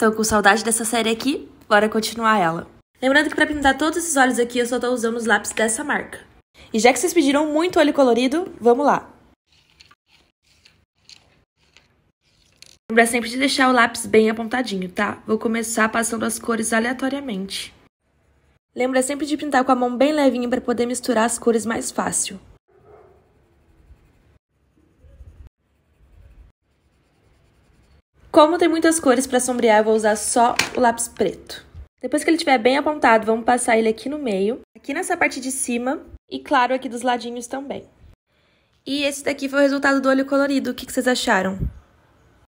Tô com saudade dessa série aqui, bora continuar ela. Lembrando que para pintar todos esses olhos aqui, eu só tô usando os lápis dessa marca. E já que vocês pediram muito olho colorido, vamos lá. Lembra sempre de deixar o lápis bem apontadinho, tá? Vou começar passando as cores aleatoriamente. Lembra sempre de pintar com a mão bem levinha para poder misturar as cores mais fácil. Como tem muitas cores para sombrear, eu vou usar só o lápis preto. Depois que ele estiver bem apontado, vamos passar ele aqui no meio, aqui nessa parte de cima e, claro, aqui dos ladinhos também. E esse daqui foi o resultado do olho colorido. O que vocês acharam?